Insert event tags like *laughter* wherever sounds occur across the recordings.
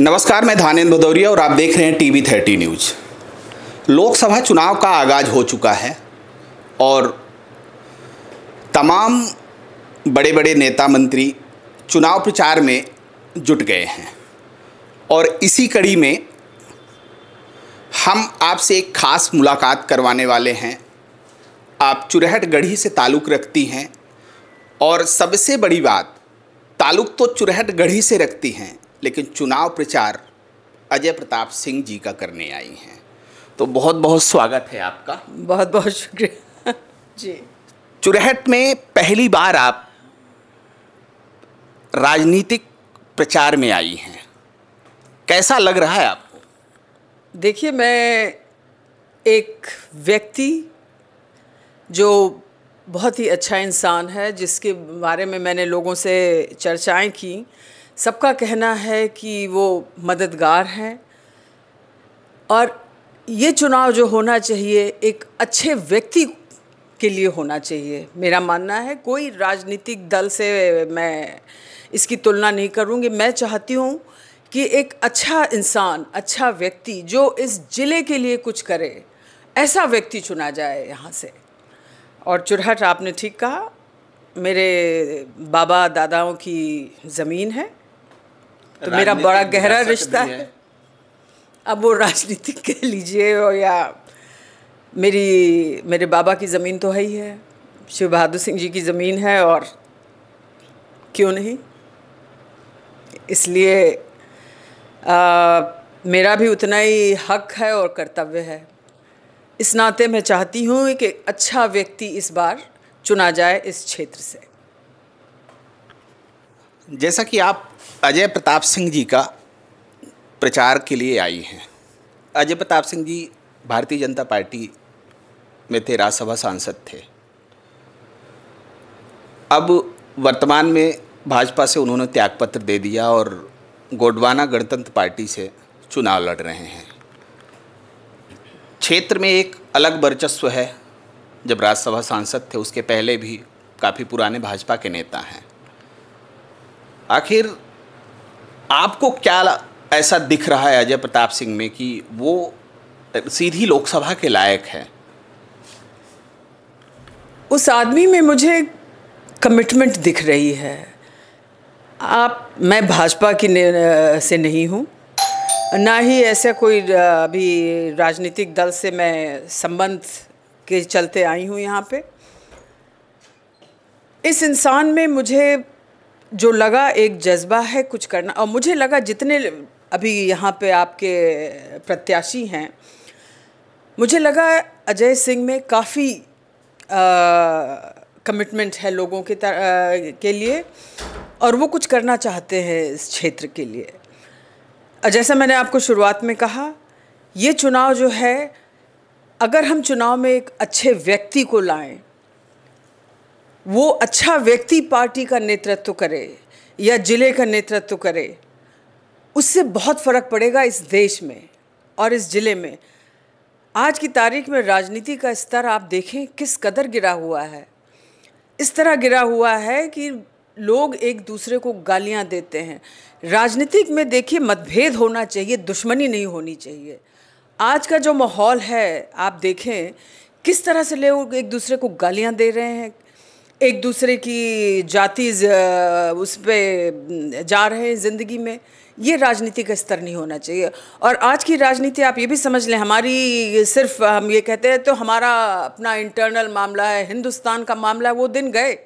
नमस्कार मैं धानेन्द्र भदौरिया और आप देख रहे हैं टीवी थर्टी न्यूज लोकसभा चुनाव का आगाज हो चुका है और तमाम बड़े बड़े नेता मंत्री चुनाव प्रचार में जुट गए हैं और इसी कड़ी में हम आपसे एक ख़ास मुलाकात करवाने वाले हैं आप चुरहट गढ़ी से ताल्लुक़ रखती हैं और सबसे बड़ी बात ताल्लुक़ तो चुरहट गढ़ी से रखती हैं लेकिन चुनाव प्रचार अजय प्रताप सिंह जी का करने आई हैं तो बहुत बहुत स्वागत है आपका बहुत बहुत शुक्रिया *laughs* जी चुरहट में पहली बार आप राजनीतिक प्रचार में आई हैं कैसा लग रहा है आपको देखिए मैं एक व्यक्ति जो बहुत ही अच्छा इंसान है जिसके बारे में मैंने लोगों से चर्चाएं की सबका कहना है कि वो मददगार हैं और ये चुनाव जो होना चाहिए एक अच्छे व्यक्ति के लिए होना चाहिए मेरा मानना है कोई राजनीतिक दल से मैं इसकी तुलना नहीं करूँगी मैं चाहती हूँ कि एक अच्छा इंसान अच्छा व्यक्ति जो इस ज़िले के लिए कुछ करे ऐसा व्यक्ति चुना जाए यहाँ से और चुरहट आपने ठीक कहा मेरे बाबा दादाओं की ज़मीन है तो मेरा बड़ा गहरा रिश्ता है।, है अब वो राजनीति *laughs* कह लीजिए या मेरी मेरे बाबा की ज़मीन तो है ही है शिव बहादुर सिंह जी की ज़मीन है और क्यों नहीं इसलिए आ, मेरा भी उतना ही हक है और कर्तव्य है इस नाते मैं चाहती हूँ कि अच्छा व्यक्ति इस बार चुना जाए इस क्षेत्र से जैसा कि आप अजय प्रताप सिंह जी का प्रचार के लिए आई हैं अजय प्रताप सिंह जी भारतीय जनता पार्टी में थे राज्यसभा सांसद थे अब वर्तमान में भाजपा से उन्होंने त्यागपत्र दे दिया और गोडवाना गणतंत्र पार्टी से चुनाव लड़ रहे हैं क्षेत्र में एक अलग वर्चस्व है जब राज्यसभा सांसद थे उसके पहले भी काफ़ी पुराने भाजपा के नेता हैं आखिर आपको क्या ऐसा दिख रहा है अजय प्रताप सिंह में कि वो सीधी लोकसभा के लायक है उस आदमी में मुझे कमिटमेंट दिख रही है आप मैं भाजपा की ने, से नहीं हूँ ना ही ऐसा कोई अभी राजनीतिक दल से मैं संबंध के चलते आई हूँ यहाँ पे इस इंसान में मुझे जो लगा एक जज्बा है कुछ करना और मुझे लगा जितने अभी यहाँ पे आपके प्रत्याशी हैं मुझे लगा अजय सिंह में काफ़ी कमिटमेंट है लोगों के तर, आ, के लिए और वो कुछ करना चाहते हैं इस क्षेत्र के लिए जैसा मैंने आपको शुरुआत में कहा ये चुनाव जो है अगर हम चुनाव में एक अच्छे व्यक्ति को लाएं वो अच्छा व्यक्ति पार्टी का नेतृत्व करे या जिले का नेतृत्व करे उससे बहुत फ़र्क पड़ेगा इस देश में और इस ज़िले में आज की तारीख में राजनीति का स्तर आप देखें किस कदर गिरा हुआ है इस तरह गिरा हुआ है कि लोग एक दूसरे को गालियां देते हैं राजनीतिक में देखिए मतभेद होना चाहिए दुश्मनी नहीं होनी चाहिए आज का जो माहौल है आप देखें किस तरह से लोग एक दूसरे को गालियां दे रहे हैं एक दूसरे की जाति उस पर जा रहे हैं ज़िंदगी में ये राजनीति का स्तर नहीं होना चाहिए और आज की राजनीति आप ये भी समझ लें हमारी सिर्फ हम ये कहते हैं तो हमारा अपना इंटरनल मामला है हिंदुस्तान का मामला है वो दिन गए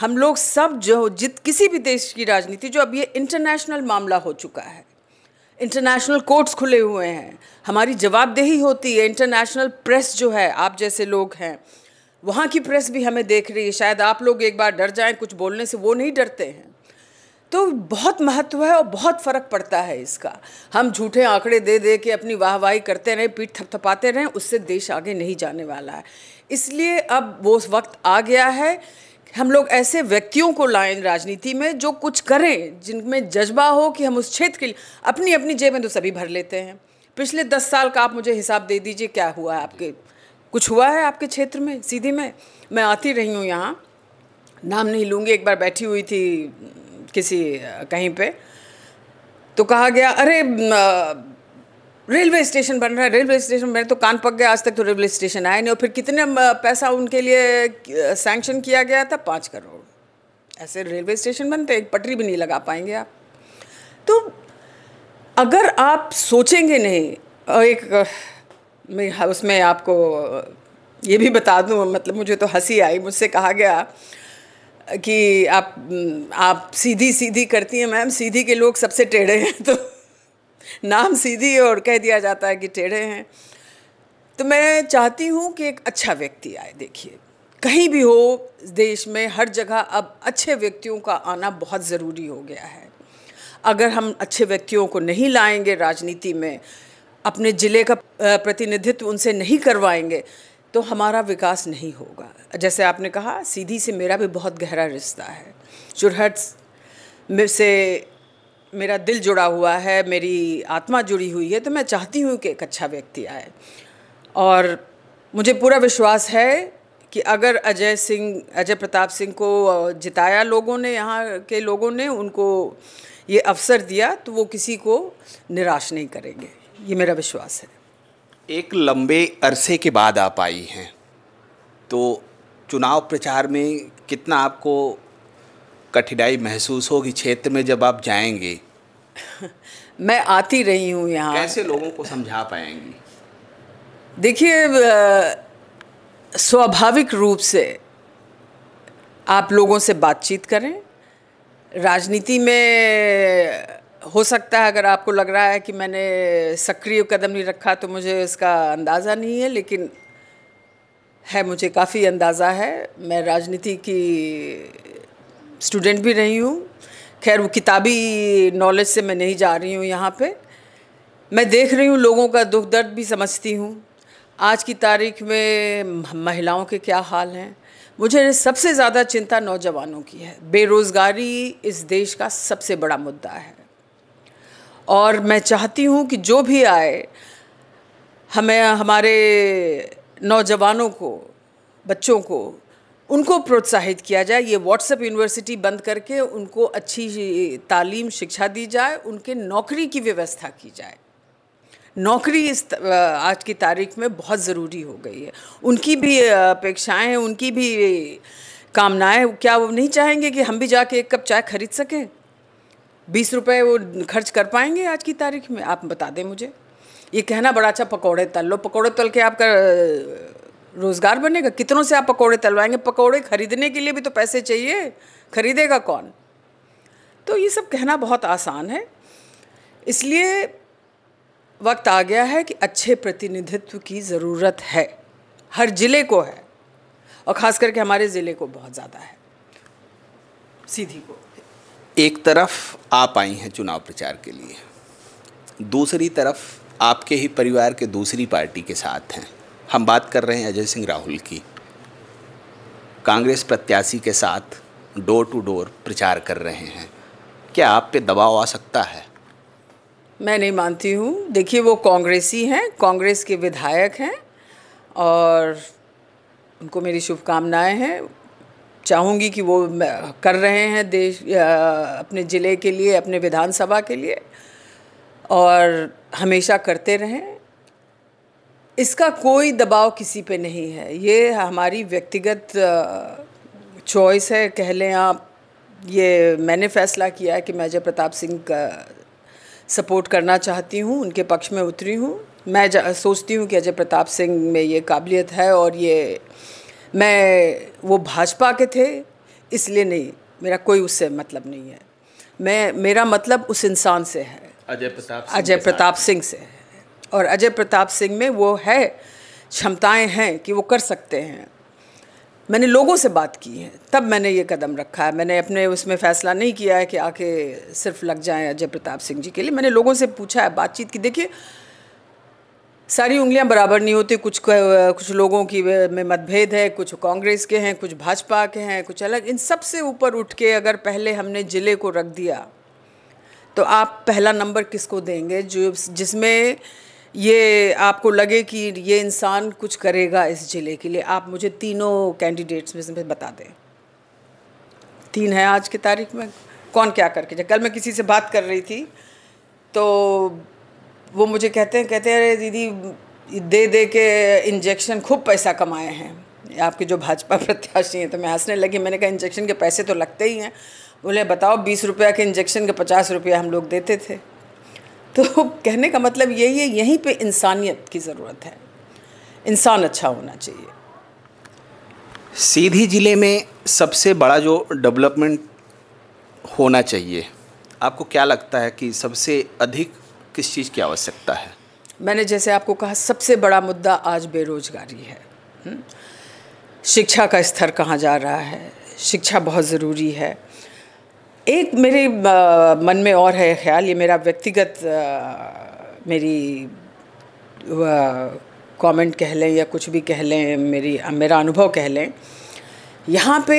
हम लोग सब जो जित किसी भी देश की राजनीति जो अब ये इंटरनेशनल मामला हो चुका है इंटरनेशनल कोर्ट्स खुले हुए हैं हमारी जवाबदेही होती है इंटरनेशनल प्रेस जो है आप जैसे लोग हैं वहाँ की प्रेस भी हमें देख रही है शायद आप लोग एक बार डर जाएं कुछ बोलने से वो नहीं डरते हैं तो बहुत महत्व है और बहुत फ़र्क पड़ता है इसका हम झूठे आंकड़े दे दे के अपनी वाहवाही करते रहें पीठ थपथपाते रहें उससे देश आगे नहीं जाने वाला है इसलिए अब वो वक्त आ गया है हम लोग ऐसे व्यक्तियों को लाएं राजनीति में जो कुछ करें जिनमें जज्बा हो कि हम उस क्षेत्र के लिए अपनी अपनी जेब में तो सभी भर लेते हैं पिछले दस साल का आप मुझे हिसाब दे दीजिए क्या हुआ है आपके कुछ हुआ है आपके क्षेत्र में सीधी में मैं आती रही हूँ यहाँ नाम नहीं लूँगी एक बार बैठी हुई थी किसी कहीं पे तो कहा गया अरे रेलवे स्टेशन बन रहा है रेलवे स्टेशन बन तो कान पक गया आज तक तो रेलवे स्टेशन आया नहीं और फिर कितने पैसा उनके लिए सैंक्शन किया गया था पाँच करोड़ ऐसे रेलवे स्टेशन बनते एक पटरी भी नहीं लगा पाएंगे आप तो अगर आप सोचेंगे नहीं एक मैं हाँ, उसमें आपको ये भी बता दूँ मतलब मुझे तो हंसी आई मुझसे कहा गया कि आप आप सीधी सीधी करती हैं मैम सीधी के लोग सबसे टेढ़े हैं तो नाम सीधी और कह दिया जाता है कि टेढ़े हैं तो मैं चाहती हूँ कि एक अच्छा व्यक्ति आए देखिए कहीं भी हो देश में हर जगह अब अच्छे व्यक्तियों का आना बहुत ज़रूरी हो गया है अगर हम अच्छे व्यक्तियों को नहीं लाएंगे राजनीति में अपने ज़िले का प्रतिनिधित्व उनसे नहीं करवाएंगे तो हमारा विकास नहीं होगा जैसे आपने कहा सीधी से मेरा भी बहुत गहरा रिश्ता है चुरहट में से मेरा दिल जुड़ा हुआ है मेरी आत्मा जुड़ी हुई है तो मैं चाहती हूँ कि एक अच्छा व्यक्ति आए और मुझे पूरा विश्वास है कि अगर अजय सिंह अजय प्रताप सिंह को जिताया लोगों ने यहाँ के लोगों ने उनको ये अवसर दिया तो वो किसी को निराश नहीं करेंगे ये मेरा विश्वास है एक लंबे अरसे के बाद आप आई हैं तो चुनाव प्रचार में कितना आपको कठिनाई महसूस होगी क्षेत्र में जब आप जाएंगे *laughs* मैं आती रही हूँ यहाँ कैसे लोगों को समझा पाएंगी देखिए स्वाभाविक रूप से आप लोगों से बातचीत करें राजनीति में हो सकता है अगर आपको लग रहा है कि मैंने सक्रिय कदम नहीं रखा तो मुझे इसका अंदाज़ा नहीं है लेकिन है मुझे काफ़ी अंदाज़ा है मैं राजनीति की स्टूडेंट भी रही हूँ खैर वो किताबी नॉलेज से मैं नहीं जा रही हूँ यहाँ पे मैं देख रही हूँ लोगों का दुख दर्द भी समझती हूँ आज की तारीख में महिलाओं के क्या हाल हैं मुझे सबसे ज़्यादा चिंता नौजवानों की है बेरोज़गारी इस देश का सबसे बड़ा मुद्दा है और मैं चाहती हूँ कि जो भी आए हमें हमारे नौजवानों को बच्चों को उनको प्रोत्साहित किया जाए ये व्हाट्सएप यूनिवर्सिटी बंद करके उनको अच्छी तालीम शिक्षा दी जाए उनके नौकरी की व्यवस्था की जाए नौकरी इस आज की तारीख में बहुत ज़रूरी हो गई है उनकी भी अपेक्षाएं उनकी भी कामनाएं क्या वो नहीं चाहेंगे कि हम भी जाके एक कप चाय खरीद सकें बीस रुपये वो खर्च कर पाएंगे आज की तारीख में आप बता दें मुझे ये कहना बड़ा अच्छा पकौड़े तल लो पकौड़े तल के आपका रोज़गार बनेगा कितनों से आप पकौड़े तलवाएंगे पकौड़े खरीदने के लिए भी तो पैसे चाहिए खरीदेगा कौन तो ये सब कहना बहुत आसान है इसलिए वक्त आ गया है कि अच्छे प्रतिनिधित्व की ज़रूरत है हर ज़िले को है और ख़ास करके हमारे ज़िले को बहुत ज़्यादा है सीधी को एक तरफ आप आई हैं चुनाव प्रचार के लिए दूसरी तरफ आपके ही परिवार के दूसरी पार्टी के साथ हैं हम बात कर रहे हैं अजय सिंह राहुल की कांग्रेस प्रत्याशी के साथ डोर टू डोर प्रचार कर रहे हैं क्या आप पे दबाव आ सकता है मैं नहीं मानती हूँ देखिए वो कांग्रेसी हैं कांग्रेस के विधायक हैं और उनको मेरी शुभकामनाएं हैं चाहूँगी कि वो कर रहे हैं देश अपने ज़िले के लिए अपने विधानसभा के लिए और हमेशा करते रहें इसका कोई दबाव किसी पे नहीं है ये हमारी व्यक्तिगत चॉइस है कह लें आप ये मैंने फैसला किया है कि मैं अजय प्रताप सिंह का सपोर्ट करना चाहती हूँ उनके पक्ष में उतरी हूँ मैं सोचती हूँ कि अजय प्रताप सिंह में ये काबिलियत है और ये मैं वो भाजपा के थे इसलिए नहीं मेरा कोई उससे मतलब नहीं है मैं मेरा मतलब उस इंसान से है अजय प्रताप अजय प्रताप सिंह से है और अजय प्रताप सिंह में वो है क्षमताएं हैं कि वो कर सकते हैं मैंने लोगों से बात की है तब मैंने ये कदम रखा है मैंने अपने उसमें फ़ैसला नहीं किया है कि आके सिर्फ लग जाएं अजय प्रताप सिंह जी के लिए मैंने लोगों से पूछा है बातचीत की देखिए सारी उंगलियां बराबर नहीं होती कुछ कुछ लोगों की में मतभेद है कुछ कांग्रेस के हैं कुछ भाजपा के हैं कुछ अलग इन सब से ऊपर उठ के अगर पहले हमने ज़िले को रख दिया तो आप पहला नंबर किसको देंगे जो जिसमें ये आपको लगे कि ये इंसान कुछ करेगा इस ज़िले के लिए आप मुझे तीनों कैंडिडेट्स में से बता दें तीन है आज की तारीख में कौन क्या करके जब कल मैं किसी से बात कर रही थी तो वो मुझे कहते हैं कहते हैं अरे दीदी दे दे के इंजेक्शन खूब पैसा कमाए हैं आपके जो भाजपा *laughs* प्रत्याशी हैं तो मैं हंसने लगी मैंने कहा इंजेक्शन के पैसे तो लगते ही हैं बोले बताओ बीस रुपया के इंजेक्शन के पचास रुपया हम लोग देते थे तो कहने का मतलब यही है यहीं पे इंसानियत की ज़रूरत है इंसान अच्छा होना चाहिए सीधी ज़िले में सबसे बड़ा जो डेवलपमेंट होना चाहिए आपको क्या लगता है कि सबसे अधिक किस चीज़ की आवश्यकता है मैंने जैसे आपको कहा सबसे बड़ा मुद्दा आज बेरोजगारी है शिक्षा का स्तर कहाँ जा रहा है शिक्षा बहुत ज़रूरी है एक मेरे मन में और है ख्याल ये मेरा व्यक्तिगत मेरी कमेंट कह लें या कुछ भी कह लें मेरी मेरा अनुभव कह लें यहाँ पे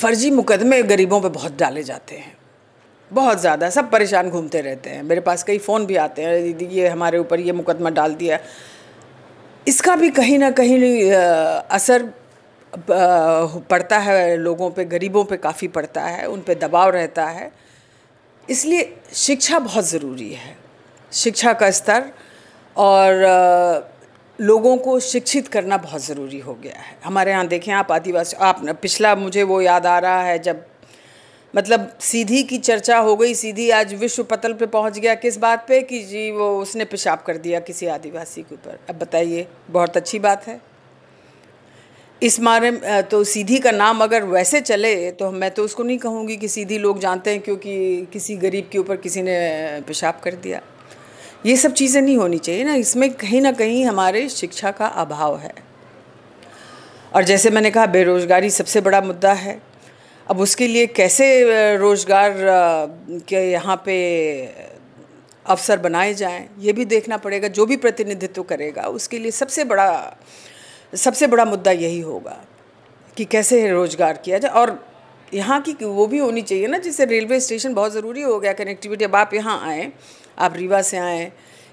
फर्जी मुकदमे गरीबों पे बहुत डाले जाते हैं बहुत ज़्यादा सब परेशान घूमते रहते हैं मेरे पास कई फ़ोन भी आते हैं दीदी ये हमारे ऊपर ये मुकदमा डाल दिया इसका भी कहीं ना कहीं असर पड़ता है लोगों पे गरीबों पे काफ़ी पड़ता है उन पे दबाव रहता है इसलिए शिक्षा बहुत ज़रूरी है शिक्षा का स्तर और लोगों को शिक्षित करना बहुत ज़रूरी हो गया है हमारे यहाँ देखें आप आदिवासी आप पिछला मुझे वो याद आ रहा है जब मतलब सीधी की चर्चा हो गई सीधी आज विश्व पतल पे पहुंच गया किस बात पे कि जी वो उसने पेशाब कर दिया किसी आदिवासी के ऊपर अब बताइए बहुत अच्छी बात है इस मारे तो सीधी का नाम अगर वैसे चले तो मैं तो उसको नहीं कहूँगी कि सीधी लोग जानते हैं क्योंकि किसी गरीब के ऊपर किसी ने पेशाब कर दिया ये सब चीज़ें नहीं होनी चाहिए ना इसमें कहीं ना कहीं हमारे शिक्षा का अभाव है और जैसे मैंने कहा बेरोज़गारी सबसे बड़ा मुद्दा है अब उसके लिए कैसे रोज़गार के यहाँ पे अवसर बनाए जाएं ये भी देखना पड़ेगा जो भी प्रतिनिधित्व करेगा उसके लिए सबसे बड़ा सबसे बड़ा मुद्दा यही होगा कि कैसे रोज़गार किया जाए और यहाँ की वो भी होनी चाहिए ना जैसे रेलवे स्टेशन बहुत ज़रूरी हो गया कनेक्टिविटी अब आप यहाँ आएँ आप रीवा से आएँ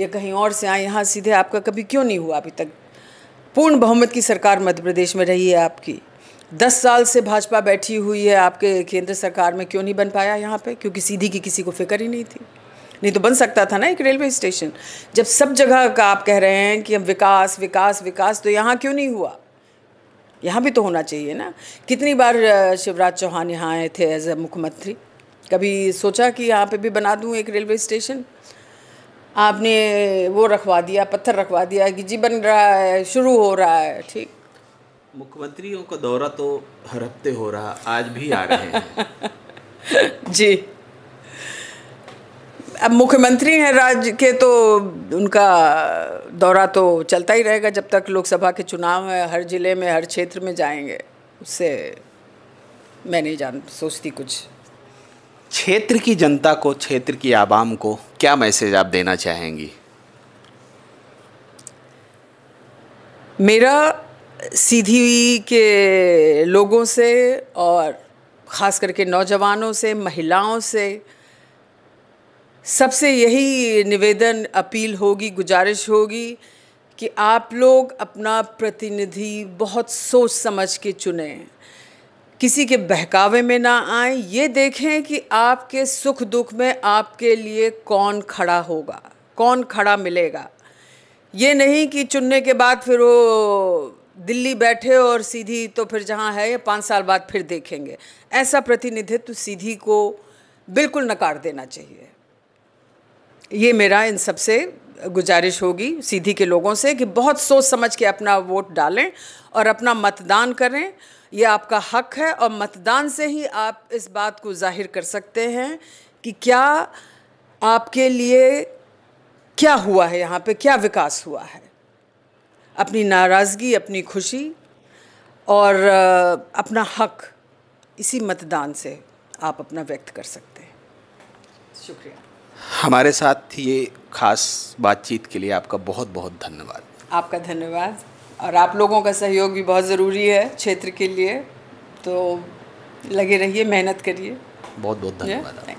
या कहीं और से आएँ यहाँ सीधे आपका कभी क्यों नहीं हुआ अभी तक पूर्ण बहुमत की सरकार मध्य प्रदेश में रही है आपकी दस साल से भाजपा बैठी हुई है आपके केंद्र सरकार में क्यों नहीं बन पाया यहाँ पे क्योंकि सीधी की किसी को फिक्र ही नहीं थी नहीं तो बन सकता था ना एक रेलवे स्टेशन जब सब जगह का आप कह रहे हैं कि हम विकास विकास विकास तो यहाँ क्यों नहीं हुआ यहाँ भी तो होना चाहिए ना कितनी बार शिवराज चौहान यहाँ आए थे एज ए मुख्यमंत्री कभी सोचा कि यहाँ पे भी बना दूँ एक रेलवे स्टेशन आपने वो रखवा दिया पत्थर रखवा दिया कि जी बन रहा है शुरू हो रहा है ठीक मुख्यमंत्रियों का दौरा तो हर हफ्ते हो रहा आज भी आ रहे हैं *laughs* जी अब मुख्यमंत्री हैं राज्य के तो उनका दौरा तो चलता ही रहेगा जब तक लोकसभा के चुनाव है हर जिले में हर क्षेत्र में जाएंगे उससे मैं नहीं जान सोचती कुछ क्षेत्र की जनता को क्षेत्र की आवाम को क्या मैसेज आप देना चाहेंगी मेरा सीधी के लोगों से और ख़ास करके नौजवानों से महिलाओं से सबसे यही निवेदन अपील होगी गुजारिश होगी कि आप लोग अपना प्रतिनिधि बहुत सोच समझ के चुने किसी के बहकावे में ना आए ये देखें कि आपके सुख दुख में आपके लिए कौन खड़ा होगा कौन खड़ा मिलेगा ये नहीं कि चुनने के बाद फिर वो दिल्ली बैठे और सीधी तो फिर जहाँ है ये पाँच साल बाद फिर देखेंगे ऐसा प्रतिनिधित्व सीधी को बिल्कुल नकार देना चाहिए ये मेरा इन सबसे गुजारिश होगी सीधी के लोगों से कि बहुत सोच समझ के अपना वोट डालें और अपना मतदान करें ये आपका हक है और मतदान से ही आप इस बात को जाहिर कर सकते हैं कि क्या आपके लिए क्या हुआ है यहाँ पे क्या विकास हुआ है अपनी नाराज़गी अपनी खुशी और अपना हक इसी मतदान से आप अपना व्यक्त कर सकते हैं शुक्रिया हमारे साथ ये खास बातचीत के लिए आपका बहुत बहुत धन्यवाद आपका धन्यवाद और आप लोगों का सहयोग भी बहुत ज़रूरी है क्षेत्र के लिए तो लगे रहिए मेहनत करिए बहुत बहुत धन्यवाद